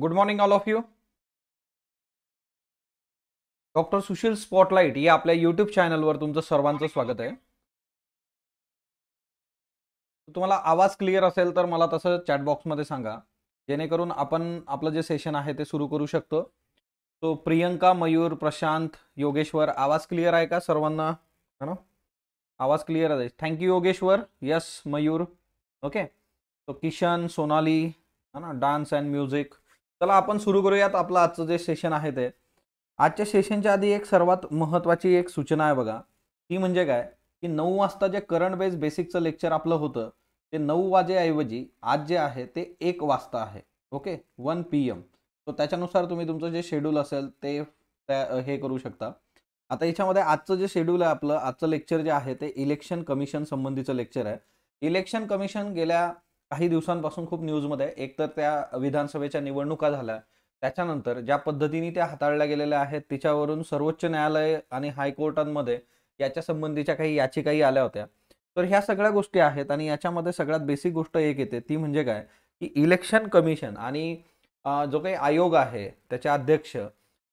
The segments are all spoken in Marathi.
good morning all of you doctor Sushil spotlight या आपल्या यूट्यूब चॅनलवर तुमचं सर्वांचं स्वागत आहे तुम्हाला आवाज क्लिअर असेल तर मला तसं चॅटबॉक्समध्ये सांगा जेणेकरून आपण आपलं जे सेशन आहे ते सुरू करू शकतो तो प्रियंका मयूर प्रशांत योगेश्वर आवाज क्लिअर आहे का सर्वांना है ना आवाज क्लिअर आहे thank you Yogeshwar yes Mayur okay तो किशन सोनाली है ना डान्स अँड म्युझिक चला आपण सुरू करूयात आपलं आजचं जे सेशन आहे ते आजच्या सेशनच्या आधी एक सर्वात महत्त्वाची एक सूचना आहे बघा ती म्हणजे काय की नऊ वाजता जे करंट बेस बेसिकचं लेक्चर आपलं होतं ते नऊ वाजेऐवजी आज जे आहे ते एक वाजता आहे okay one P M so त्याच्यानुसार तुम्ही तुमचं जे शेड्यूल असेल ते हे करू शकता आता याच्यामध्ये आजचं जे शेड्यूल आहे आपलं आजचं लेक्चर जे आहे ते इलेक्शन कमिशन संबंधीचं लेक्चर आहे इलेक्शन कमिशन गेल्या काही दिवसांपासून खूप न्यूजमध्ये एक तर त्या विधानसभेच्या निवडणुका झाल्या त्याच्यानंतर ज्या पद्धतीने त्या हाताळल्या गेलेल्या आहेत तिच्यावरून सर्वोच्च न्यायालय आणि हायकोर्टांमध्ये याच्या संबंधीच्या काही याचिकाही आल्या होत्या तर ह्या सगळ्या गोष्टी आहेत आणि याच्यामध्ये सगळ्यात बेसिक गोष्ट एक येते ती म्हणजे काय की इलेक्शन कमिशन आणि जो काही आयोग आहे त्याचे अध्यक्ष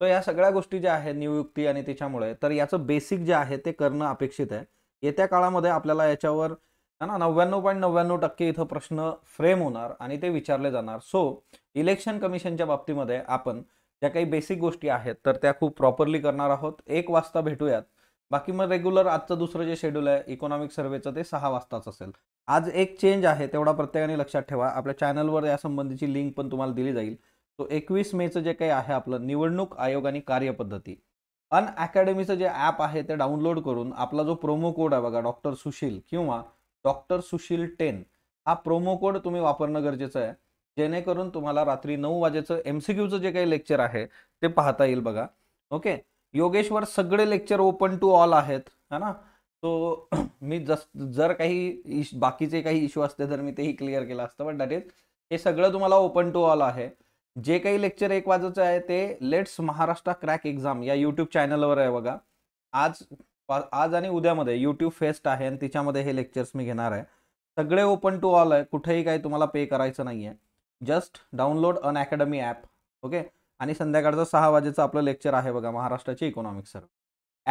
तर या सगळ्या गोष्टी ज्या आहेत नियुक्ती आणि त्याच्यामुळे तर याचं बेसिक जे आहे ते करणं अपेक्षित आहे येत्या काळामध्ये आपल्याला याच्यावर है ना नव्याण्णव पॉईंट नव्याण्णव टक्के इथं प्रश्न फ्रेम होणार आणि ते विचारले जाणार सो इलेक्शन कमिशनच्या बाबतीमध्ये आपण ज्या काही बेसिक गोष्टी आहेत तर त्या खूप प्रॉपरली करणार आहोत एक वाजता भेटूयात बाकी मग रेग्युलर आजचं दुसरं जे शेड्यूल आहे इकॉनॉमिक सर्वेचं ते सहा वाजताच असेल आज एक चेंज आहे तेवढा प्रत्येकाने लक्षात ठेवा आपल्या चॅनलवर यासंबंधीची लिंक पण तुम्हाला दिली जाईल तो एकवीस मेचं जे काही आहे आपलं निवडणूक आयोग आणि कार्यपद्धती अन अकॅडमीचं जे ॲप आहे ते डाउनलोड करून आपला जो प्रोमो कोड आहे बघा डॉक्टर सुशील किंवा डॉक्टर सुशील टेन हा प्रोमो कोड तुम्ही वापरणं गरजेचं आहे जेणेकरून तुम्हाला रात्री नऊ वाजेचं क्यूचं जे काही लेक्चर आहे ते पाहता येईल बघा ओके योगेश्वर सगळे लेक्चर ओपन टू ऑल आहेत है ना तो मी जस जर काही इश बाकीचे काही इश्यू असते तर मी तेही क्लिअर केलं असतं पण डायरेक्ट इज हे सगळं तुम्हाला ओपन टू ऑल आहे जे काही लेक्चर एक वाजचं आहे ते लेट्स महाराष्ट्र क्रॅक एक्झाम या यूट्यूब चॅनलवर आहे बघा आज आज आणि उद्यामध्ये यूट्यूब फेस्ट आहे आणि तिच्यामध्ये हे लेक्चर्स मी घेणार आहे सगळे ओपन टू ऑल आहे कुठेही काही तुम्हाला पे करायचं नाही आहे just download Unacademy app okay आणि संध्याकाळचं सहा वाजेचं आपलं लेक्चर आहे बघा महाराष्ट्राची इकॉनॉमिक सर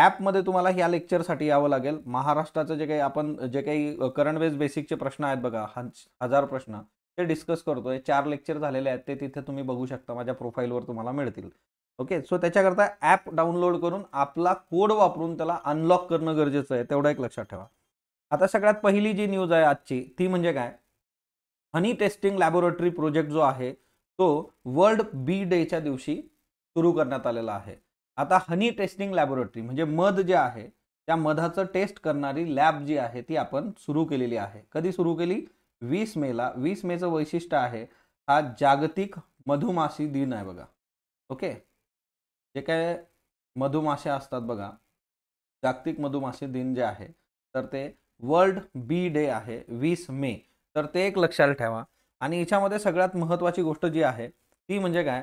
ॲपमध्ये तुम्हाला ह्या लेक्चरसाठी यावं लागेल महाराष्ट्राचं जे काही आपण जे काही करंट वेस बेसिकचे प्रश्न आहेत बघा हजार प्रश्न ते डिस्कस करतोय चार लेक्चर झालेले आहेत ते तिथे तुम्ही बघू शकता माझ्या प्रोफाईलवर तुम्हाला मिळतील ओके सो त्याच्याकरता ॲप डाउनलोड करून आपला कोड वापरून त्याला अनलॉक करणं गरजेचं आहे तेवढं एक लक्षात ठेवा आता सगळ्यात पहिली जी न्यूज आहे आजची ती म्हणजे काय हनी टेस्टिंग लॅबोरेटरी प्रोजेक्ट जो आहे तो वर्ल्ड बी डेच्या दिवशी सुरू करण्यात आलेला आहे आता हनी टेस्टिंग लॅबोरेटरी म्हणजे मध जे आहे त्या मधाचं टेस्ट करणारी लॅब जी आहे ती आपण सुरू केलेली आहे कधी सुरू केली वीस मेला वीस मेचं वैशिष्ट्य आहे हा जागतिक मधुमाशी दिन आहे बघा ओके जे काय मधुमासे असतात बघा जागतिक मधुमासे दिन जे आहे तर ते वर्ल्ड बी डे आहे वीस मे तर ते एक लक्षात ठेवा आणि याच्यामध्ये सगळ्यात महत्त्वाची गोष्ट जी आहे ती म्हणजे काय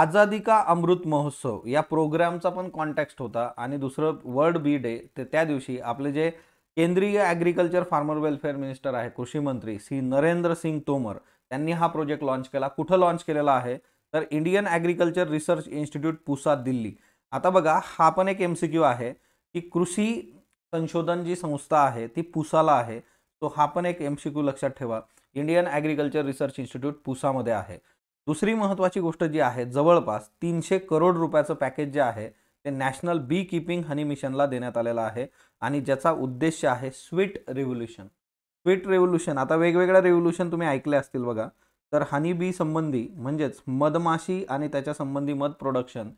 आझादी का अमृत महोत्सव या प्रोग्रामचा पण कॉन्टॅक्स्ट होता आणि दुसरं वर्ल्ड बी डे ते त्या दिवशी आपले जे केंद्रीय ॲग्रिकल्चर फार्मर वेलफेअर मिनिस्टर आहे कृषी मंत्री श्री नरेंद्र सिंग तोमर त्यांनी हा प्रोजेक्ट लॉन्च केला कुठं लॉन्च केलेला आहे तर Indian agriculture research institute Pusa Delhi आता बघा हा पण एक एम सी क्यू आहे की कृषी संशोधन जी संस्था आहे ती पुसाला आहे तो हा पण एक एम सी क्यू लक्षात ठेवा इंडियन ॲग्रिकल्चर रिसर्च इन्स्टिट्यूट पुसामध्ये आहे दुसरी महत्त्वाची गोष्ट जी आहे जवळपास तीनशे करोड रुपयाचं पॅकेज जे आहे ते नॅशनल बी किपिंग हनी मिशनला देण्यात आलेलं आहे आणि ज्याचा उद्देश आहे स्वीट रेव्होल्युशन स्वीट रेव्होल्युशन आता वेगवेगळ्या रेव्होल्युशन तुम्ही ऐकले असतील बघा तर हनी बी संबंधी म्हणजेच मधमाशी आणि त्याच्या संबंधी मध प्रोडक्शन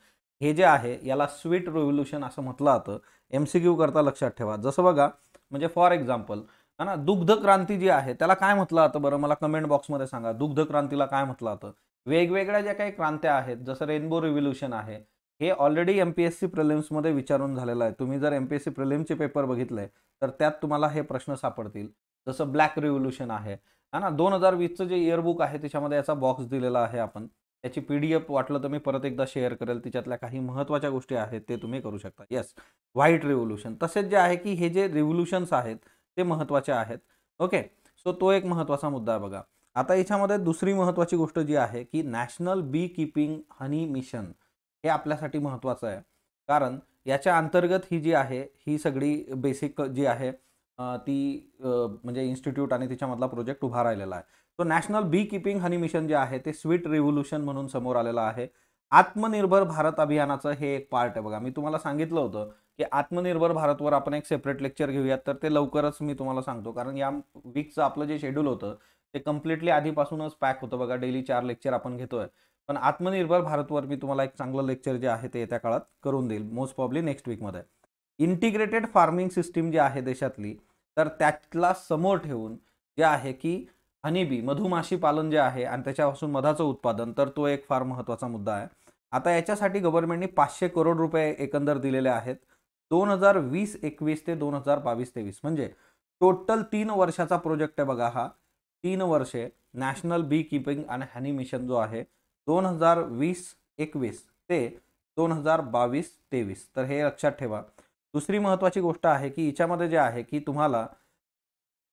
हे जे आहे याला स्वीट रेव्होल्युशन असं म्हटलं जातं एम सी क्यू करता लक्षात ठेवा जसं बघा म्हणजे फॉर एक्झाम्पल है ना दुग्ध क्रांती जी आहे त्याला काय म्हटलं जातं बरं मला कमेंट बॉक्समध्ये सांगा दुग्ध क्रांतीला काय म्हटलं जातं वेगवेगळ्या ज्या काही क्रांत्या आहेत जसं रेनबो रिव्होल्युशन आहे हे already M P S C प्रिलिम्समध्ये विचारून झालेलं आहे तुम्ही जर एम पी एस सी प्रिलिम्सचे पेपर बघितले तर त्यात तुम्हाला हे प्रश्न सापडतील जसं ब्लॅक रिव्होल्युशन आहे हा ना दोन हजार वीसचं जे इयरबुक आहे त्याच्यामध्ये याचा बॉक्स दिलेला आहे आपण त्याची पी डी एफ वाटलं तर मी परत एकदा शेअर करेल तिच्यातल्या काही महत्त्वाच्या गोष्टी आहेत ते तुम्ही करू शकता यस व्हाईट रिव्होल्युशन तसेच जे आहे की हे जे रिव्होल्युशन्स आहेत ते महत्त्वाचे आहेत ओके सो तो एक महत्त्वाचा मुद्दा आहे बघा आता याच्यामध्ये दुसरी महत्त्वाची गोष्ट जी आहे की national bee keeping honey mission हे आपल्यासाठी महत्त्वाचं आहे कारण याच्या अंतर्गत ही जी आहे ही सगळी बेसिक जी आहे ती म्हणजे इन्स्टिट्यूट आणि तिच्यामधला प्रोजेक्ट उभा राहिलेला आहे तो national bee keeping honey mission जे आहे ते स्वीट रिव्होल्युशन म्हणून समोर आलेलं आहे आत्मनिर्भर भारत अभियानाचं हे एक पार्ट आहे बघा मी तुम्हाला सांगितलं होतं की आत्मनिर्भर भारतवर आपण एक सेपरेट लेक्चर घेऊयात तर ते लवकरच मी तुम्हाला सांगतो कारण या वीकचं आपलं जे शेड्यूल होतं ते कम्प्लिटली आधीपासूनच पॅक होतं बघा डेली चार लेक्चर आपण घेतोय पण आत्मनिर्भर भारतवर मी तुम्हाला एक चांगलं लेक्चर जे आहे ते येत्या काळात करून देईल मोस्ट प्रॉब्ली नेक्स्ट वीकमध्ये इंटिग्रेटेड फार्मिंग सिस्टीम जी आहे देशातली तर त्यातला समोर ठेवून जे आहे की हनीबी मधुमाशी पालन जे आहे आणि त्याच्यापासून मधाचं उत्पादन तर तो एक फार महत्त्वाचा मुद्दा आहे आता याच्यासाठी गव्हर्नमेंटने पाचशे करोड रुपये एकंदर दिलेले आहेत दोन हजार वीस एकवीस ते दोन हजार बावीस तेवीस म्हणजे टोटल तीन वर्षाचा प्रोजेक्ट आहे बघा हा तीन वर्षे नॅशनल बी कीपिंग आणि हनी मिशन जो आहे दोन हजार वीस एकवीस ते दोन हजार बावीस तेवीस तर हे लक्षात ठेवा दुसरी महत्त्वाची गोष्ट आहे की याच्यामध्ये जे आहे की तुम्हाला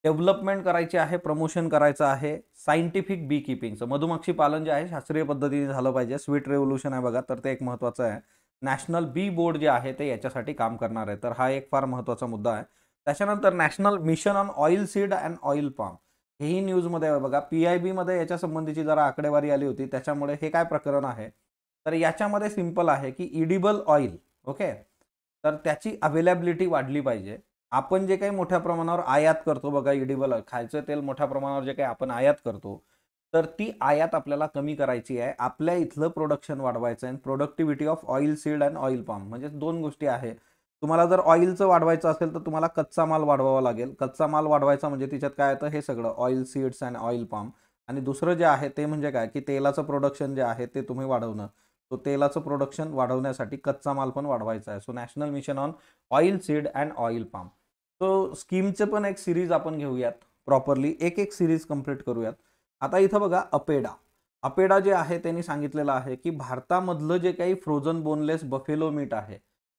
डेव्हलपमेंट करायची आहे प्रमोशन करायचं आहे सायंटिफिक बी कीपिंगचं मधुमक्षी पालन जे आहे शास्त्रीय पद्धतीने झालं पाहिजे स्वीट रेव्होल्युशन आहे बघा तर ते एक महत्त्वाचं आहे नॅशनल बी बोर्ड जे आहे ते याच्यासाठी काम करणार आहे तर हा एक फार महत्त्वाचा मुद्दा आहे त्याच्यानंतर national mission on oil seed and oil palm हेही न्यूजमध्ये आहे बघा पी आय बीमध्ये याच्या संबंधीची जरा आकडेवारी आली होती त्याच्यामुळे हे काय प्रकरण आहे तर याच्यामध्ये सिम्पल आहे की इडिबल ऑइल ओके तर त्याची अवेलेबिलिटी वाढली पाहिजे आपण जे काही मोठ्या प्रमाणावर आयात करतो बघा इडिबल खायचं तेल मोठ्या प्रमाणावर जे काही आपण आयात करतो तर ती आयात आपल्याला कमी करायची आहे आपल्या इथलं प्रोडक्शन वाढवायचं आहे productivity of oil seed and oil palm म्हणजे दोन गोष्टी आहे तुम्हाला जर ऑइलचं वाढवायचं असेल तर तुम्हाला कच्चा माल वाढवावा लागेल कच्चा माल वाढवायचा म्हणजे तिच्यात काय येतं हे सगळं oil seeds and oil palm आणि दुसरं जे आहे ते म्हणजे काय की तेलाचं प्रोडक्शन जे आहे ते तुम्ही वाढवणं तो तेलाचं प्रोडक्शन वाढवण्यासाठी कच्चा माल पण वाढवायचा आहे so national mission on oil seed and oil palm so स्कीमचे पण एक सिरीज आपण घेऊयात प्रॉपरली एक एक सिरीज कंप्लीट करूयात आता इथं बघा अपेडा अपेडा जे आहे त्यांनी सांगितलेलं आहे की भारतामधलं जे काही फ्रोझन बोनलेस बफेलो मीट आहे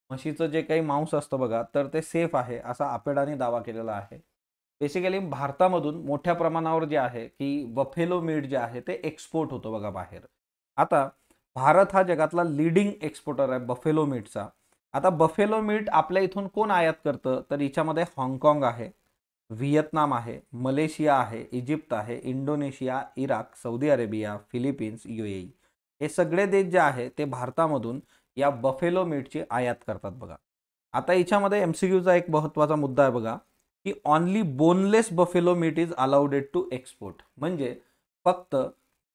म्हशीचं जे काही मांस असतं बघा तर ते सेफ आहे असा अपेडाने दावा केलेला आहे बेसिकली भारतामधून मोठ्या प्रमाणावर जे आहे की बफेलो मीट जे आहे ते एक्सपोर्ट होतं बघा बाहेर आता भारत हा जगातला लिडिंग एक्सपोर्टर आहे बफेलो मीटचा आता बफेलो मीट आपल्या इथून कोण आयात करतं तर याच्यामध्ये हाँगकाँग आहे व्हिएतनाम आहे मलेशिया आहे इजिप्त आहे Indonesia Iraq Saudi Arabia Philippines ए हे सगळे देश जे आहे ते भारतामधून या बफेलो मीटची आयात करतात बघा आता याच्यामध्ये एम सी क्यूचा एक महत्त्वाचा मुद्दा आहे बघा की only boneless buffalo meat is allowed to export म्हणजे फक्त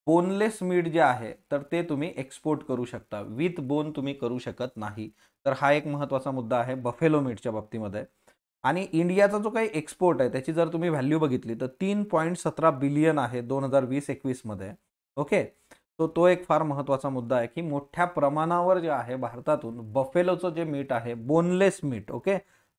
बोनलेस मीठ जे आहे तर ते तुम्ही एक्सपोर्ट करू शकता विथ बोन तुम्ही करू शकत नाही तर हा एक महत्त्वाचा मुद्दा आहे बफेलो मीटच्या बाबतीमध्ये आणि इंडियाचा जो काही एक्सपोर्ट आहे त्याची जर तुम्ही व्हॅल्यू बघितली तर तीन पॉईंट सतरा बिलियन आहे दोन हजार वीस एकवीसमध्ये ओके तो तो एक फार महत्त्वाचा मुद्दा आहे की मोठ्या प्रमाणावर जे आहे भारतातून बफेलोचं जे मीठ आहे बोनलेस मीठ ओके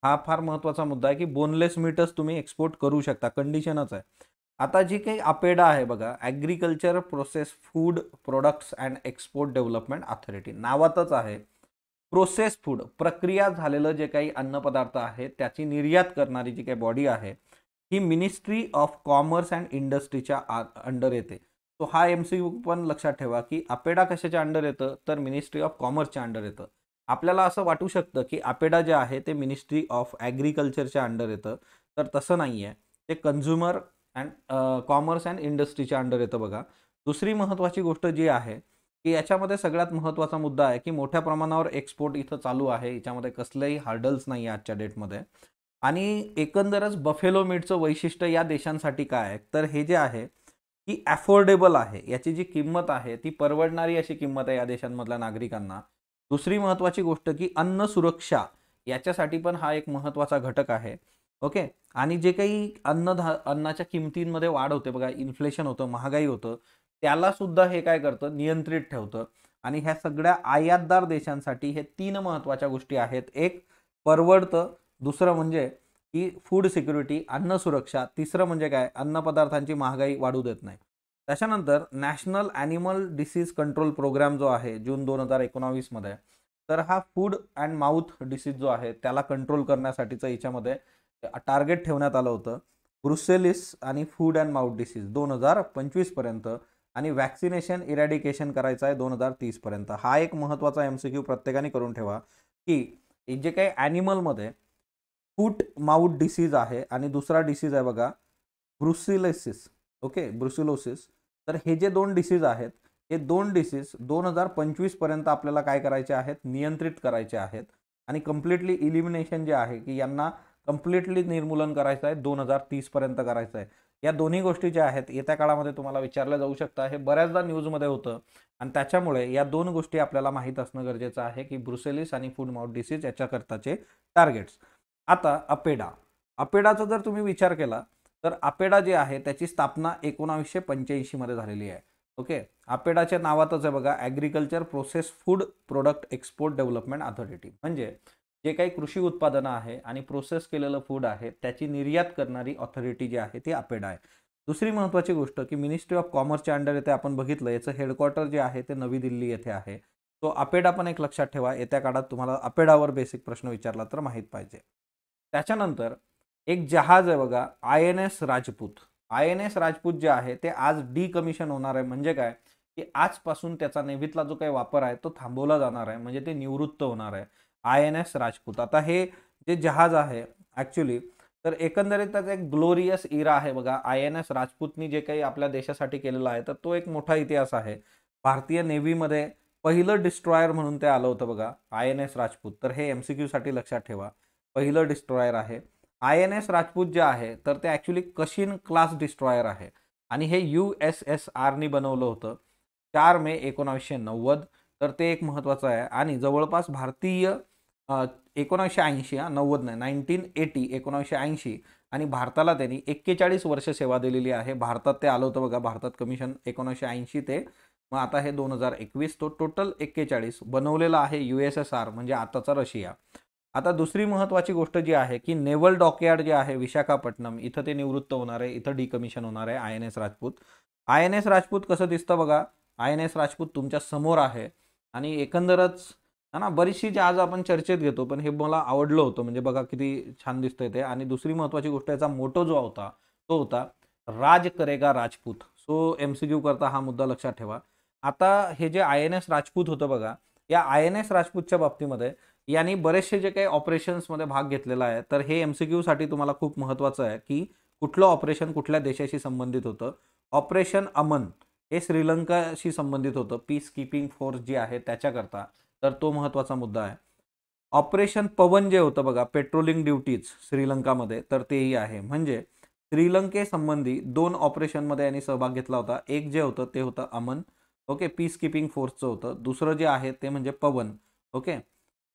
हा फार महत्त्वाचा मुद्दा आहे की बोनलेस मीठच तुम्ही एक्सपोर्ट करू शकता कंडिशनच आहे आता जी काही अपेडा आहे बघा agriculture process food products and export development authority नावातच आहे प्रोसेस फूड प्रक्रिया झालेलं जे काही अन्नपदार्थ आहे त्याची निर्यात करणारी जी काही बॉडी आहे ही मिनिस्ट्री ऑफ कॉमर्स अँड इंडस्ट्रीच्या अंडर येते तो हा एम सी पण लक्षात ठेवा की अपेडा कशाच्या अंडर येतं तर मिनिस्ट्री ऑफ कॉमर्सच्या अंडर येतं आपल्याला असं वाटू शकतं की अपेडा जे आहे ते मिनिस्ट्री ऑफ ॲग्रिकल्चरच्या अंडर येतं तर तसं नाही आहे ते कन्झ्युमर अँड कॉमर्स अँड इंडस्ट्रीच्या अंडर येतं बघा दुसरी महत्त्वाची गोष्ट जी आहे की याच्यामध्ये सगळ्यात महत्त्वाचा मुद्दा आहे की मोठ्या प्रमाणावर एक्सपोर्ट इथं चालू आहे याच्यामध्ये कसलेही हार्डल्स नाही आहे आजच्या डेटमध्ये आणि एकंदरच बफेलो मीटचं वैशिष्ट्य या देशांसाठी काय आहे तर हे जे आहे की ॲफोर्डेबल आहे याची जी किंमत आहे ती परवडणारी अशी किंमत आहे या देशांमधल्या नागरिकांना दुसरी महत्त्वाची गोष्ट की अन्न सुरक्षा याच्यासाठी पण हा एक महत्त्वाचा घटक आहे ओके आणि जे काही अन्न अन्नाच्या किमतींमध्ये वाढ होते बघा इन्फ्लेशन होतं महागाई होतं त्याला सुद्धा हे काय करतं नियंत्रित ठेवतं आणि ह्या सगळ्या आयातदार देशांसाठी हे तीन महत्त्वाच्या गोष्टी आहेत एक परवडतं दुसरं म्हणजे की फूड सिक्युरिटी अन्न सुरक्षा तिसरं म्हणजे काय अन्न पदार्थांची महागाई वाढू देत नाही त्याच्यानंतर national animal disease control programme जो आहे जून दोन हजार एकोणावीसमध्ये तर हा फूड अँड माउथ डिसीज जो आहे त्याला कंट्रोल करण्यासाठीचं याच्यामध्ये टार्गेट ठेवण्यात आलं होतं ब्रुसेलिस आणि फूड अँड माउथ डिसीज दोन हजार पंचवीसपर्यंत आणि वॅक्सिनेशन इरॅडिकेशन करायचं आहे दोन हजार तीसपर्यंत हा एक महत्त्वाचा एम सी क्यू प्रत्येकाने करून ठेवा की जे काही ॲनिमलमध्ये फूट माउथ डिसीज आहे आणि दुसरा डिसीज आहे बघा ब्रुसिलेसिस ओके ब्रुसिलोसिस तर हे जे दोन डिसीज आहेत हे दोन डिसीज दोन हजार पंचवीसपर्यंत आपल्याला काय करायचे आहेत नियंत्रित करायचे आहेत आणि कम्प्लिटली इलिमिनेशन जे आहे की यांना कम्प्लिटली निर्मूलन करायचं आहे दोन हजार तीसपर्यंत करायचं आहे या दोन्ही गोष्टी ज्या आहेत येत्या काळामध्ये तुम्हाला विचारलं जाऊ शकता हे बऱ्याचदा न्यूजमध्ये होतं आणि त्याच्यामुळे या दोन गोष्टी आपल्याला माहीत असणं गरजेचं आहे की ब्रुसेलिस आणि फूड माउथ डिसीज याच्याकरताचे टार्गेट्स आता अपेडा अपेडाचा जर तुम्ही विचार केला तर अपेडा जे आहे त्याची स्थापना एकोणावीसशे मध्ये झालेली आहे ओके अपेडाच्या नावातच आहे बघा agriculture process food product export development authority म्हणजे जे काही कृषी उत्पादनं आहे आणि प्रोसेस केलेलं फूड आहे त्याची निर्यात करणारी ऑथॉरिटी जी आहे ती अपेडा आहे दुसरी महत्त्वाची गोष्ट की मिनिस्ट्री ऑफ कॉमर्सच्या अंडर येथे आपण बघितलं याचं हेडक्वार्टर जे आहे ते नवी दिल्ली येथे आहे तो अपेडा पण एक लक्षात ठेवा येत्या काळात तुम्हाला अपेडावर बेसिक प्रश्न विचारला तर माहीत पाहिजे त्याच्यानंतर एक जहाज आहे बघा I N S Rajput I N S Rajput जे आहे ते आज कमिशन होणार आहे म्हणजे काय की आजपासून त्याचा नेव्हीतला जो काही वापर आहे तो थांबवला जाणार आहे म्हणजे ते निवृत्त होणार आहे आय एन एस राजपूत आता हे जे जहाज आहे ॲक्च्युली तर एकंदरीतच एक ग्लोरियस इरा आहे बघा आय एन एस राजपूतनी जे काही आपल्या देशासाठी केलेला आहे तर तो एक मोठा इतिहास आहे भारतीय नेव्हीमध्ये पहिलं डिस्ट्रॉयर म्हणून ते आलं होतं बघा आय एन एस राजपूत तर हे एम सी क्यूसाठी लक्षात ठेवा पहिलं डिस्ट्रॉयर आहे आय एन एस राजपूत जे आहे तर ते ॲक्च्युली कशिन क्लास डिस्ट्रॉयर आहे आणि हे यू एस एस आरनी बनवलं होतं चार मे एकोणावीसशे नव्वद तर ते एक महत्त्वाचं आहे आणि जवळपास भारतीय एकोणीसशे ऐंशी हा नव्वद नाही नाईन्टीन एटी एकोणीसशे ऐंशी आणि भारताला त्यांनी एक्केचाळीस वर्ष सेवा दिलेली आहे भारतात ते आलं होतं बघा भारतात कमिशन एकोणीसशे ऐंशी ते मग आता हे दोन हजार एकवीस तो टोटल एक्केचाळीस बनवलेला आहे यू एस एस आर म्हणजे आताचा रशिया आता दुसरी महत्त्वाची गोष्ट जी आहे की नेव्हल डॉकयार्ड जे आहे विशाखापट्टणम इथं ते निवृत्त होणार आहे इथं डिकमिशन होणार आहे I N S Rajput I N S Rajput कसं दिसतं बघा आय एन एस राजपूत तुमच्या समोर आहे आणि एकंदरच ना ना बरीचशी जी आज आपण चर्चेत घेतो पण हे मला आवडलं होतं म्हणजे बघा किती छान दिसतंय ते आणि दुसरी महत्वाची गोष्ट याचा मोटो जो होता तो होता राज करेगा Rajput so M C Q करता हा मुद्दा लक्षात ठेवा आता हे जे आय एन एस राजपूत होतं बघा या आय एन एस राजपूतच्या बाबतीमध्ये यांनी बरेचसे जे काही ऑपरेशन्समध्ये भाग घेतलेला आहे तर हे एम सी क्यूसाठी तुम्हाला खूप महत्त्वाचं आहे की कुठलं ऑपरेशन कुठल्या देशाशी संबंधित होतं ऑपरेशन अमन हे श्रीलंकाशी संबंधित होतं पीस किपिंग फोर्स जी आहे त्याच्याकरता तर तो महत्त्वाचा मुद्दा आहे ऑपरेशन पवन जे होतं बघा पेट्रोलिंग ड्युटीज श्रीलंकामध्ये तर तेही आहे म्हणजे श्रीलंकेसंबंधी दोन ऑपरेशनमध्ये यांनी सहभाग घेतला होता एक जे होतं ते होतं अमन ओके पीस किपिंग फोर्सचं होतं दुसरं जे आहे ते म्हणजे पवन ओके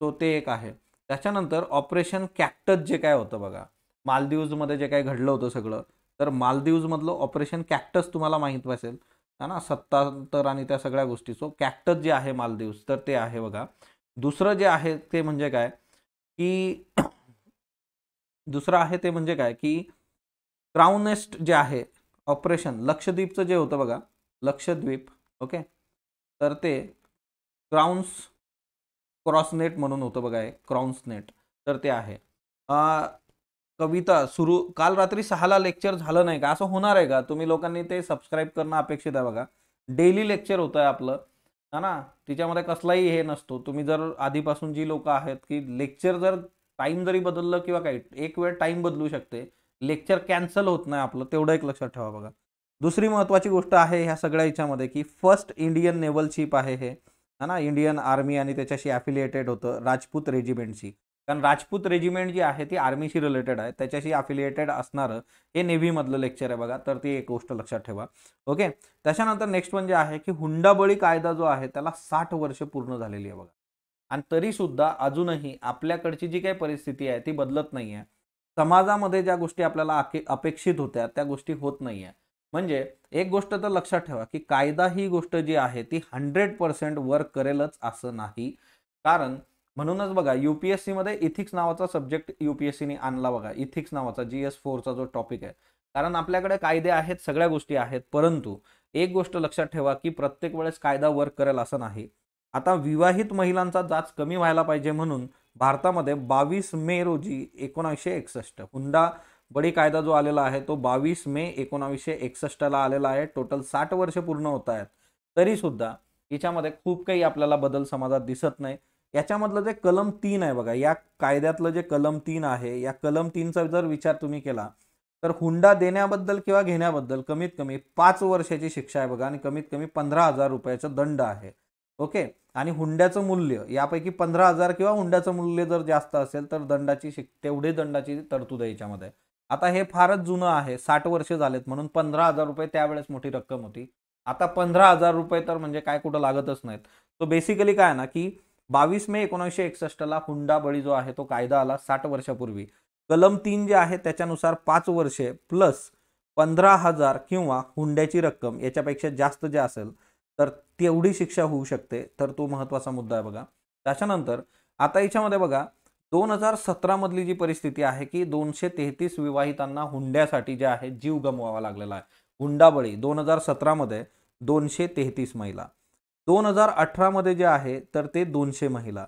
तो ते एक आहे त्याच्यानंतर ऑपरेशन कॅक्टस जे काय होतं बघा मालदीवजमध्ये जे काय घडलं होतं सगळं तर मालदीवजमधलं ऑपरेशन कॅक्टस तुम्हाला माहीत असेल है ना सत्तांतर आणि त्या सगळ्या गोष्टीचं कॅक्टस जे आहे मालदीव्स तर ते आहे बघा दुसरं जे आहे ते म्हणजे काय की दुसरं आहे ते म्हणजे काय की क्राऊनेस्ट जे आहे ऑपरेशन लक्षद्वीपचं जे होतं बघा लक्षद्वीप ओके तर ते क्राउन्स क्रॉसनेट म्हणून होतं बघा हे क्राउन्सनेट तर ते आहे कविता सुरू काल रात्री सहाला लेक्चर झालं नाही का असं होणार आहे का तुम्ही लोकांनी ते सबस्क्राईब करणं अपेक्षित आहे बघा डेली लेक्चर होतं आहे आपलं हा ना तिच्यामध्ये कसलाही हे नसतो तुम्ही जर आधीपासून जी लोक आहेत की लेक्चर जर टाईम जरी बदललं किंवा काही एक वेळ टाईम बदलू शकते लेक्चर कॅन्सल होत नाही आपलं तेवढं एक लक्षात ठेवा बघा दुसरी महत्त्वाची गोष्ट आहे ह्या सगळ्या याच्यामध्ये की फर्स्ट इंडियन नेव्हल शिप आहे हे है ना इंडियन आर्मी आणि त्याच्याशी ॲफिलिएटेड होतं राजपूत रेजिमेंटशी कारण राजपूत रेजिमेंट जी आहे ती आर्मीशी रिलेटेड आहे त्याच्याशी अफिलिएटेड असणारं हे नेव्हीमधलं लेक्चर आहे बघा तर ती एक गोष्ट लक्षात ठेवा ओके त्याच्यानंतर नेक्स्ट म्हणजे आहे की हुंडाबळी कायदा जो आहे त्याला साठ वर्ष पूर्ण झालेली आहे बघा आणि तरीसुद्धा अजूनही आपल्याकडची जी काही परिस्थिती आहे ती बदलत नाही आहे समाजामध्ये ज्या गोष्टी आपल्याला अपेक्षित होत्या त्या गोष्टी होत नाही आहे म्हणजे एक गोष्ट तर लक्षात ठेवा की कायदा ही गोष्ट जी आहे ती हंड्रेड पर्सेंट वर्क करेलच असं नाही कारण म्हणूनच बघा युपीएससीमध्ये इथिक्स नावाचा सब्जेक्ट युपीएससीने आणला बघा इथिक्स नावाचा जी एस फोरचा जो टॉपिक आहे कारण आपल्याकडे कायदे आहेत सगळ्या गोष्टी आहेत परंतु एक गोष्ट लक्षात ठेवा की प्रत्येक वेळेस कायदा वर्क करेल असं नाही आता विवाहित महिलांचा जाच कमी व्हायला पाहिजे म्हणून भारतामध्ये बावीस मे रोजी एकोणावीसशे एकसष्ट हुंडा बडी कायदा जो आलेला आहे तो बावीस मे एकोणावीसशे एकसष्टला आलेला आहे टोटल साठ वर्ष पूर्ण होत आहेत तरीसुद्धा हिच्यामध्ये खूप काही आपल्याला बदल समाजात दिसत नाही याच्यामधलं जे कलम तीन आहे बघा या कायद्यातलं जे कलम तीन आहे या कलम तीनचा जर विचार तुम्ही केला तर हुंडा देण्याबद्दल किंवा घेण्याबद्दल कमीत कमी पाच वर्षाची शिक्षा आहे बघा आणि कमीत कमी पंधरा हजार रुपयाचा दंड आहे ओके आणि हुंड्याचं मूल्य यापैकी पंधरा हजार किंवा हुंड्याचं मूल्य जर जास्त असेल तर दंडाची शिक तेवढे दंडाची तरतूद आहे याच्यामध्ये आता हे फारच जुनं आहे साठ वर्ष झालेत म्हणून पंधरा हजार रुपये त्यावेळेस मोठी रक्कम होती आता पंधरा हजार रुपये तर म्हणजे काय कुठं लागतच नाहीत तो बेसिकली काय ना की बावीस मे एकोणीसशे एकसष्टला हुंडा बळी जो आहे तो कायदा आला साठ वर्षापूर्वी कलम तीन जे आहे त्याच्यानुसार पाच वर्षे प्लस पंधरा हजार किंवा हुंड्याची रक्कम याच्यापेक्षा जास्त जे असेल तर तेवढी शिक्षा होऊ शकते तर तो महत्त्वाचा मुद्दा आहे बघा त्याच्यानंतर आता याच्यामध्ये बघा दोन हजार सतरामधली जी परिस्थिती आहे की दोनशे तेहतीस विवाहितांना हुंड्यासाठी जे आहे जीव गमवावा लागलेला आहे हुंडाबळी दोन हजार सतरामध्ये दोनशे तेहतीस महिला दोन हजार अठरामध्ये जे आहे तर ते दोनशे महिला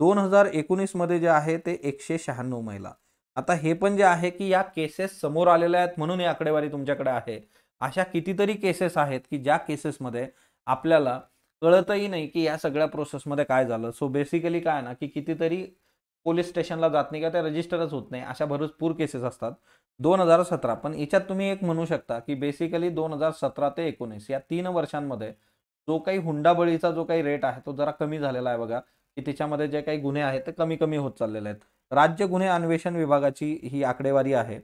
दोन हजार एकोणीसमध्ये जे आहे ते एकशे शहाण्णव महिला आता हे पण जे आहे की या केसेस समोर आलेल्या आहेत म्हणून ही आकडेवारी तुमच्याकडे आहे अशा कितीतरी केसेस आहेत की ज्या केसेसमध्ये आपल्याला कळतही नाही की या सगळ्या प्रोसेसमध्ये काय झालं सो बेसिकली काय ना की कितीतरी पोलीस स्टेशनला जात नाही का ते रजिस्टरच होत नाही अशा भरपूर केसेस असतात दोन हजार सतरा पण याच्यात तुम्ही एक म्हणू शकता की बेसिकली दोन हजार सतरा ते एकोणीस या तीन वर्षांमध्ये जो काही हुंडाबळीचा जो काही रेट आहे तो जरा कमी झालेला आहे बघा की त्याच्यामध्ये जे काही गुन्हे आहेत ते कमी कमी होत चाललेले आहेत राज्य गुन्हे अन्वेषण विभागाची ही आकडेवारी आहे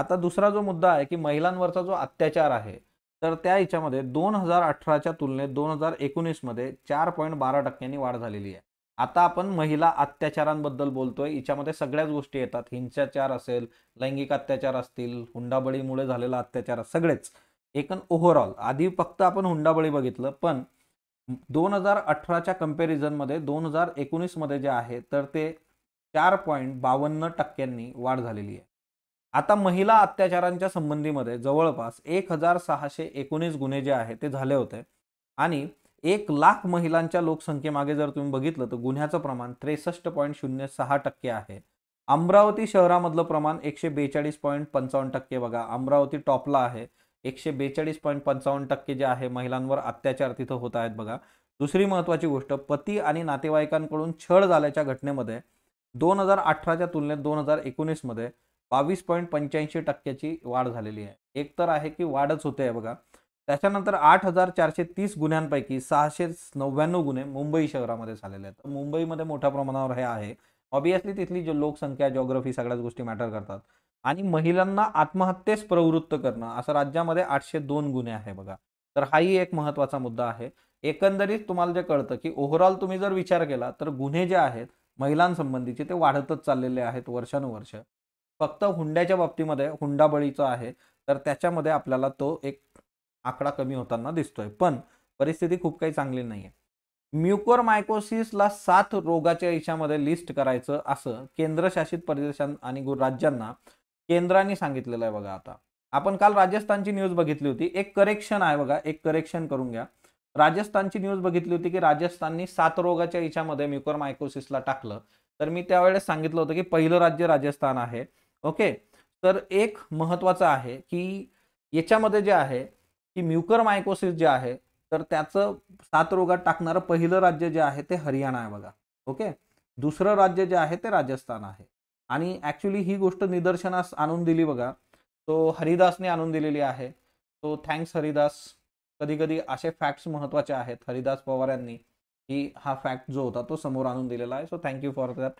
आता दुसरा जो मुद्दा आहे की महिलांवरचा जो अत्याचार आहे तर त्या याच्यामध्ये दोन हजार अठराच्या तुलनेत दोन हजार एकोणीसमध्ये चार पॉईंट बारा टक्क्यांनी वाढ झालेली आहे आता आपण महिला अत्याचारांबद्दल बोलतोय याच्यामध्ये सगळ्याच गोष्टी येतात हिंसाचार असेल लैंगिक अत्याचार असतील हुंडाबळीमुळे झालेला अत्याचार सगळेच एकन ओव्हरऑल आधी फक्त आपण हुंडाबळी बघितलं पण दोन हजार अठराच्या कम्पॅरिझनमध्ये दोन हजार एकोणीसमध्ये जे आहे तर ते चार पॉईंट बावन्न टक्क्यांनी वाढ झालेली आहे आता महिला अत्याचारांच्या संबंधीमध्ये जवळपास एक हजार सहाशे एकोणीस गुन्हे जे आहे ते झाले होते आणि एक लाख महिलांच्या लोकसंख्येमागे जर तुम्ही बघितलं तर गुन्ह्याचं प्रमाण त्रेसष्ट पॉईंट शून्य सहा टक्के आहे अमरावती शहरामधलं प्रमाण एकशे बेचाळीस पॉईंट पंचावन्न टक्के बघा अमरावती टॉपला आहे एकशे बेचाळीस पॉईंट पंचावन्न टक्के जे आहे महिलांवर अत्याचार तिथं होत आहेत बघा दुसरी महत्त्वाची गोष्ट पती आणि नातेवाईकांकडून छळ झाल्याच्या घटनेमध्ये दोन हजार अठराच्या तुलनेत दोन हजार एकोणीसमध्ये बावीस पॉईंट पंच्याऐंशी टक्क्याची वाढ झालेली आहे एक तर आहे की वाढच होते आहे बघा त्याच्यानंतर आठ हजार चारशे तीस गुन्ह्यांपैकी सहाशे नव्याण्णव गुन्हे मुंबई शहरामध्ये झालेले आहेत मुंबईमध्ये मोठ्या प्रमाणावर हे आहे ऑब्वियसली तिथली जो लोकसंख्या जॉग्रफी सगळ्याच गोष्टी मॅटर करतात आणि महिलांना आत्महत्येस प्रवृत्त करणं असं राज्यामध्ये आठशे दोन गुन्हे आहे बघा तर हाही एक महत्वाचा मुद्दा आहे एकंदरीत तुम्हाला जे कळतं की ओव्हरऑल तुम्ही जर विचार केला तर गुन्हे जे आहेत महिलांसंबंधीचे ते वाढतच चाललेले आहेत वर्षानुवर्ष फक्त हुंड्याच्या बाबतीमध्ये हुंडाबळीचा आहे तर त्याच्यामध्ये आपल्याला तो एक आकडा कमी होताना दिसतोय पण परिस्थिती खूप काही चांगली नाही आहे म्युकोरमायकोसिसला सात रोगाच्या इशामध्ये लिस्ट करायचं असं केंद्रशासित प्रदेशां आणि राज्यांना केंद्राने सांगितलेलं आहे बघा आता आपण काल राजस्थानची न्यूज बघितली होती एक करेक्शन आहे बघा एक करेक्शन करून घ्या राजस्थानची न्यूज बघितली होती की राजस्थाननी सात रोगाच्या हिच्यामध्ये म्युकर मायकोसिसला टाकलं तर मी त्यावेळेस सांगितलं होतं की पहिलं राज्य राजस्थान आहे ओके तर एक महत्वाचं आहे की याच्यामध्ये जे आहे की म्युकर मायकोसिस जे आहे तर त्याचं सात रोगात टाकणारं पहिलं राज्य जे आहे ते हरियाणा आहे बघा ओके दुसरं राज्य जे आहे ते राजस्थान आहे आणि ॲक्च्युली ही गोष्ट निदर्शनास आणून दिली बघा तो हरिदासने आणून दिलेली आहे तो थँक्स हरिदास कधी कधी असे फॅक्ट्स महत्त्वाचे आहेत हरिदास पवार यांनी की हा फॅक्ट जो होता तो समोर आणून दिलेला आहे सो थँक्यू फॉर दॅट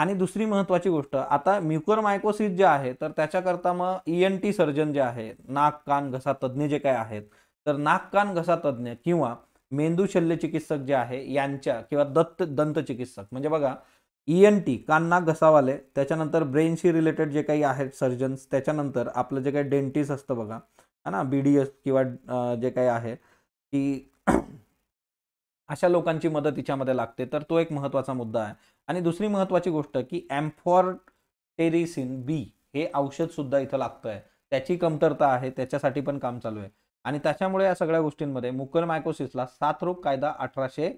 आणि दुसरी महत्त्वाची गोष्ट आता म्युकर मायकोसिस जे आहे तर त्याच्याकरता मग ई एन टी सर्जन जे आहे नाक कान घसा तज्ज्ञ जे काय आहेत तर नाक कान घसा तज्ज्ञ किंवा मेंदू शल्य चिकित्सक जे आहे यांच्या किंवा दत्त चिकित्सक म्हणजे बघा ई एन टी कान नाक घसावाले त्याच्यानंतर ब्रेनशी रिलेटेड जे काही आहेत सर्जन्स त्याच्यानंतर आपलं जे काही डेंटिस्ट असतं बघा है ना बी डी एस किंवा जे काही आहे की अशा लोकांची मदत हिच्यामध्ये लागते तर तो एक महत्त्वाचा मुद्दा आहे आणि दुसरी महत्त्वाची गोष्ट की ॲम्फॉरटेरिसिन बी हे औषधसुद्धा इथं लागतं आहे त्याची कमतरता आहे त्याच्यासाठी पण काम चालू आहे आणि त्याच्यामुळे या सगळ्या गोष्टींमध्ये मुकर मायकोसिसला सात रोग कायदा अठराशे